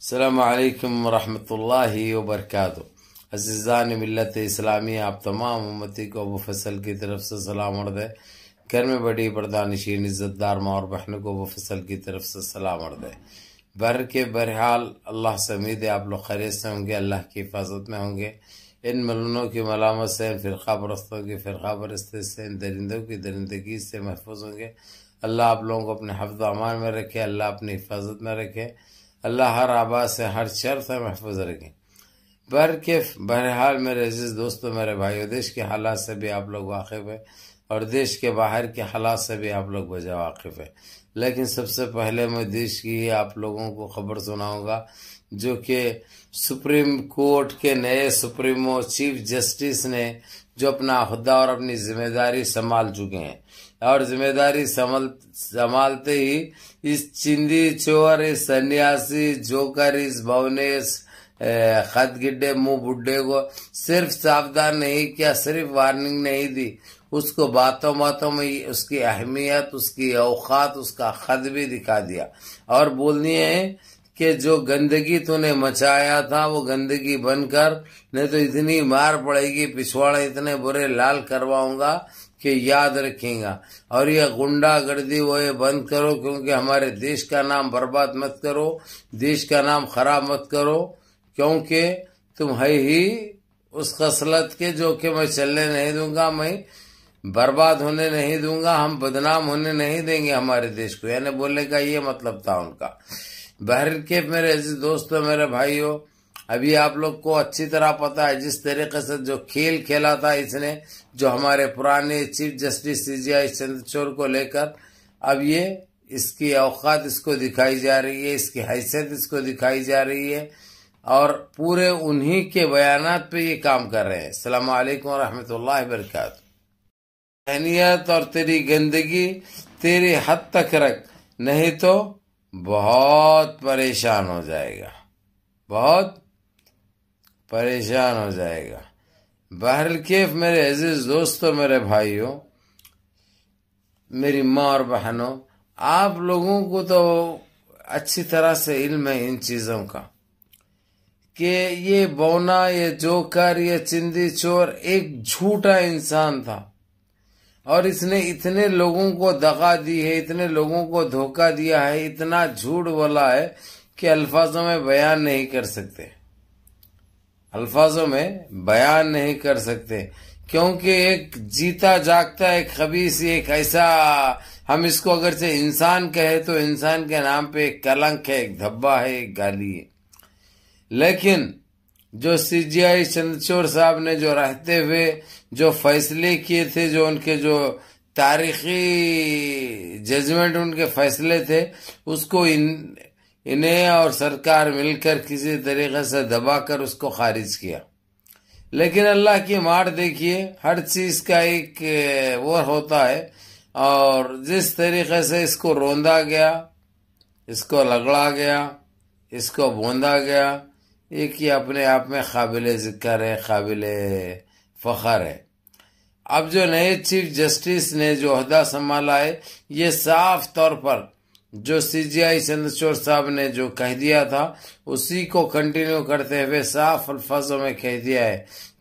अल्लाम वरहि वबरक अज़ीज़ान मिलत इस्लामी आप तमाम उम्मती को अबू फसल की तरफ से सलाम अर्द है घर में बड़ी बरदानशीन इज़्ज़तदार माँ और बहनों को अबू फसल की तरफ से सलाम अर्द है बर के बहरहाल अल्लाह से उम्मीद है आप लोग खैर से होंगे अल्लाह की हिफाजत में होंगे इन मलनों की मलामत से इन फ़िरका परस्तों की फ़िरका परस्ती से इन दरिंदों की दरिंदगी से महफूज होंगे अल्लाह आप लोगों को अपने हफ्द अमान में रखे अल्लाह अपनी हिफाजत में रखे अल्लाह हर आबाद से हर शर से महफूज रखें बर के बहरहाल मेरे अजीज़ दोस्तों मेरे भाई देश के हालात से भी आप लोग वाकिफ़ हैं और देश के बाहर के हालात से भी आप लोग वजह वाकिफ़ हैं लेकिन सबसे पहले मैं देश की आप लोगों को खबर सुनाऊँगा जो कि सुप्रीम कोर्ट के नए सुप्रीमो चीफ जस्टिस ने जो अपना अहदा और अपनी जिम्मेदारी संभाल चुके हैं और जिम्मेदारी संभालते ही इस चिंदी चोर इस सन्यासी जोकर इस भवनेश खत गिड्डे मुंह बुड्ढे को सिर्फ सावधान नहीं किया सिर्फ वार्निंग नहीं दी उसको बातों बातों में उसकी अहमियत उसकी अवकात उसका खत भी दिखा दिया और बोलनी है कि जो गंदगी तूने मचाया था वो गंदगी बनकर नहीं तो इतनी मार पड़ेगी पिछवाड़ा इतने बुरे लाल करवाऊंगा कि याद रखेगा और यह गुंडागर्दी वो ये बंद करो क्योंकि हमारे देश का नाम बर्बाद मत करो देश का नाम खराब मत करो क्योंकि तुम है ही उस कसलत के जो कि मैं चलने नहीं दूंगा मैं बर्बाद होने नहीं दूंगा हम बदनाम होने नहीं देंगे हमारे देश को यानी बोलने का ये मतलब था उनका बहर के मेरे ऐसे दोस्तों मेरे भाइयों अभी आप लोग को अच्छी तरह पता है जिस तरीके से जो खेल खेला था इसने जो हमारे पुराने चीफ जस्टिस सीजीआई चंद्रचोर को लेकर अब ये इसकी औकात इसको दिखाई जा रही है इसकी हैसियत इसको दिखाई जा रही है और पूरे उन्हीं के बयान पे ये काम कर रहे हैं सलामकुम वरहमत ला और तेरी गंदगी तेरी हद तक रख नहीं तो बहुत परेशान हो जाएगा बहुत परेशान हो जाएगा बहरल केफ मेरे अजीज दोस्तों मेरे भाइयों मेरी माँ और बहनों आप लोगों को तो अच्छी तरह से इल्म है इन चीज़ों का कि ये बौना ये जोकर ये चिंदी चोर एक झूठा इंसान था और इसने इतने लोगों को दगा दी है इतने लोगों को धोखा दिया है इतना झूठ बोला है कि अल्फाजों में बयान नहीं कर सकते अल्फाजों में बयान नहीं कर सकते क्योंकि एक जीता जागता एक खबीस एक ऐसा हम इसको अगर से इंसान कहे तो इंसान के नाम पे एक कलंक है एक धब्बा है एक गाली है लेकिन जो सी जी आई चंद्रचोर साहब ने जो रहते हुए जो फैसले किए थे जो उनके जो तारीखी जजमेंट उनके फैसले थे उसको इन इन्हें और सरकार मिलकर किसी तरीके से दबाकर उसको खारिज किया लेकिन अल्लाह की मार देखिए हर चीज का एक वो होता है और जिस तरीके से इसको रोंदा गया इसको लगड़ा गया इसको बोंदा गया एक ही अपने आप में काबिल जिक्र है काबिल फ़खर है अब जो नए चीफ जस्टिस ने जो अहदा संभाला है ये साफ तौर पर जो सी जी आई चंद्रचोर साहब ने जो कह दिया था उसी को कंटिन्यू करते हुए साफ अल्फाजों में कह दिया है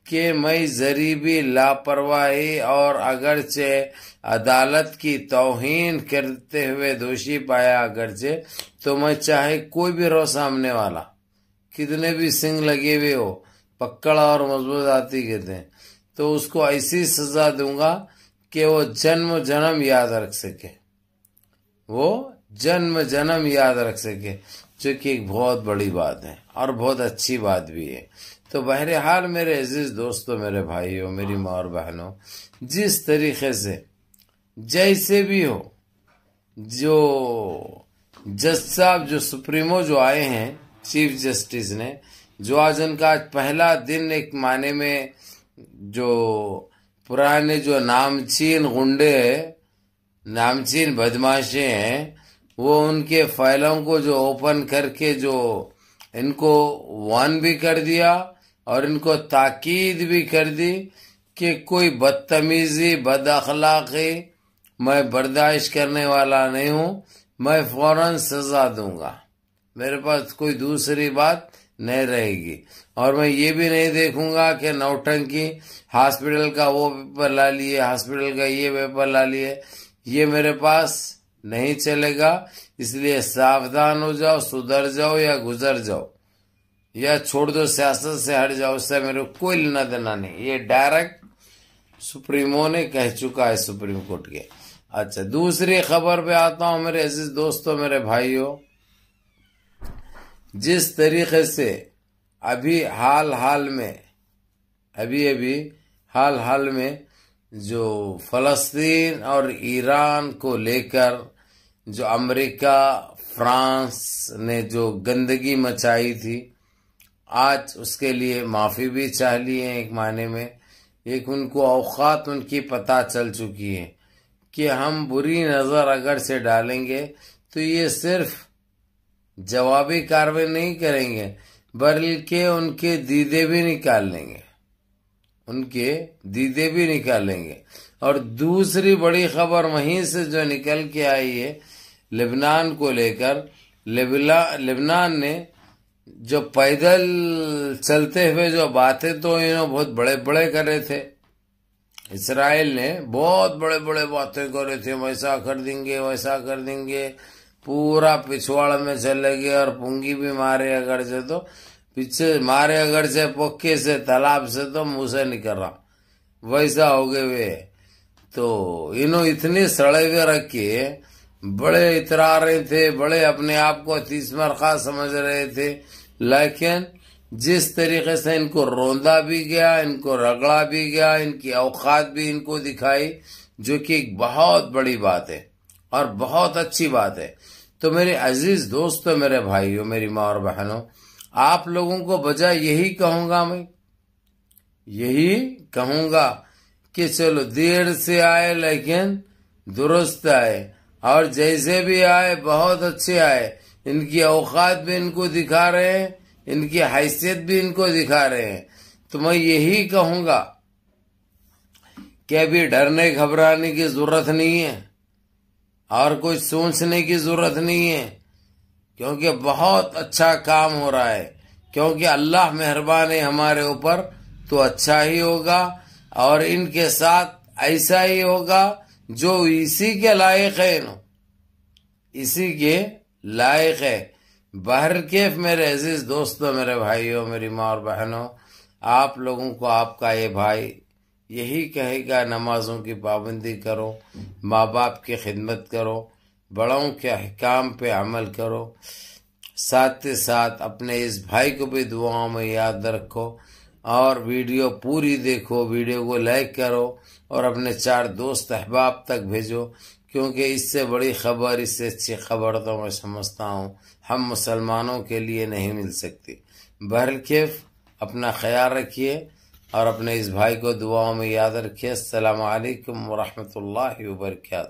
कि मैं जरीबी लापरवाही और अगरचे अदालत की तोहन करते हुए दोषी पाया अगरचे तो मैं चाहे कोई भी रहो सामने वाला कितने भी सिंग लगे हुए हो पक्कड़ और मजबूत आती कहते हैं तो उसको ऐसी सजा दूंगा कि वो जन्म जन्म याद रख सके वो जन्म जन्म याद रख सके जो कि एक बहुत बड़ी बात है और बहुत अच्छी बात भी है तो बहरहाल मेरे अजीज दोस्तों मेरे भाइयों मेरी माँ और बहनों जिस तरीके से जैसे भी हो जो जज साहब जो सुप्रीमो जो आए हैं चीफ जस्टिस ने जो आज उनका पहला दिन एक माने में जो पुराने जो नामचीन गुंडे नामचीन बदमाशे हैं वो उनके फाइलों को जो ओपन करके जो इनको वन भी कर दिया और इनको ताकीद भी कर दी कि कोई बदतमीजी बदअखलाकी मैं बर्दाश्त करने वाला नहीं हूँ मैं फौरन सजा दूंगा मेरे पास कोई दूसरी बात नहीं रहेगी और मैं ये भी नहीं देखूंगा कि नौटंकी हॉस्पिटल का वो पेपर ला लिए हॉस्पिटल का ये पेपर ला लिए ये मेरे पास नहीं चलेगा इसलिए सावधान हो जाओ सुधर जाओ या गुजर जाओ या छोड़ दो सियासत से हट जाओ उससे मेरे कोई लेना देना नहीं ये डायरेक्ट सुप्रीमो ने कह चुका है सुप्रीम कोर्ट के अच्छा दूसरी खबर पे आता हूँ मेरे अजीज दोस्तों मेरे भाइयों जिस तरीके से अभी हाल हाल में अभी अभी हाल हाल में जो फलस्तीन और ईरान को लेकर जो अमेरिका फ्रांस ने जो गंदगी मचाई थी आज उसके लिए माफ़ी भी चाह ली है एक माने में एक उनको अवकात उनकी पता चल चुकी है कि हम बुरी नज़र अगर से डालेंगे तो ये सिर्फ़ जवाबी कार्रवाई नहीं करेंगे बल्कि उनके दीदे भी निकाल लेंगे उनके दीदे भी निकालेंगे और दूसरी बड़ी खबर वहीं से जो निकल के आई है लेबनान को लेकर लेबनान ने जो पैदल चलते हुए जो बातें तो इन्होंने बहुत बड़े बड़े करे थे इसराइल ने बहुत बड़े बड़े बातें करे थे वैसा कर देंगे वैसा कर देंगे पूरा पिछवाड़ में चले गए और पुंगी भी मारे अगर से तो पीछे मारे अगर से पक्के से तालाब से तो मुंह से निकल रहा वैसा हो गए वे तो इन्होंने इतने सड़े हुए रखे बड़े इतरा रहे थे बड़े अपने आप को तीसमर खास समझ रहे थे लेकिन जिस तरीके से इनको रोंदा भी गया इनको रगड़ा भी गया इनकी औकात भी इनको दिखाई जो कि एक बहुत बड़ी बात है और बहुत अच्छी बात है तो मेरे अजीज दोस्तों तो मेरे भाइयों मेरी माँ और बहनों आप लोगों को बजाय यही कहूंगा मैं यही कहूंगा कि चलो देर से आए लेकिन दुरुस्त आए और जैसे भी आए बहुत अच्छे आए इनकी औकात भी इनको दिखा रहे हैं इनकी हैसियत भी इनको दिखा रहे हैं तो मैं यही कहूंगा कि अभी डरने घबराने की जरूरत नहीं है और कोई सोचने की जरूरत नहीं है क्योंकि बहुत अच्छा काम हो रहा है क्योंकि अल्लाह मेहरबान है हमारे ऊपर तो अच्छा ही होगा और इनके साथ ऐसा ही होगा जो इसी के लायक है नो इसी के लायक है बहर केफ मेरे अजीज दोस्तों मेरे भाइयों मेरी माँ और बहनों आप लोगों को आपका ये भाई यही कहेगा नमाज़ों की पाबंदी करो माँ बाप की खिदमत करो बड़ों के अहकाम पे अमल करो साथ ही साथ अपने इस भाई को भी दुआओं में याद रखो और वीडियो पूरी देखो वीडियो को लाइक करो और अपने चार दोस्त अहबाब तक भेजो क्योंकि इससे बड़ी खबर इससे अच्छी खबर तो मैं समझता हूँ हम मुसलमानों के लिए नहीं मिल सकती बहरकेफ अपना ख्याल रखिए और अपने इस भाई को दुआओं में याद रखिए अल्लाम वरहमल वर्का